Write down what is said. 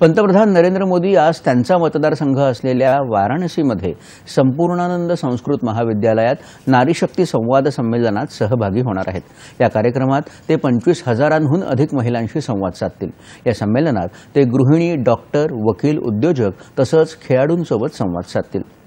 पंतप्रधान नरेंद्र मोदी आज त्यांचा मतदारसंघ असलेल्या वाराणसीमध्ये संपूर्णानंद संस्कृत महाविद्यालयात नारीशक्ती संवाद संमेलनात सहभागी होणार आहेत या कार्यक्रमात ते पंचवीस हजारांहून अधिक महिलांशी संवाद साधतील या संमेलनात ते गृहिणी डॉक्टर वकील उद्योजक तसंच खेळाडूंसोबत संवाद साधतील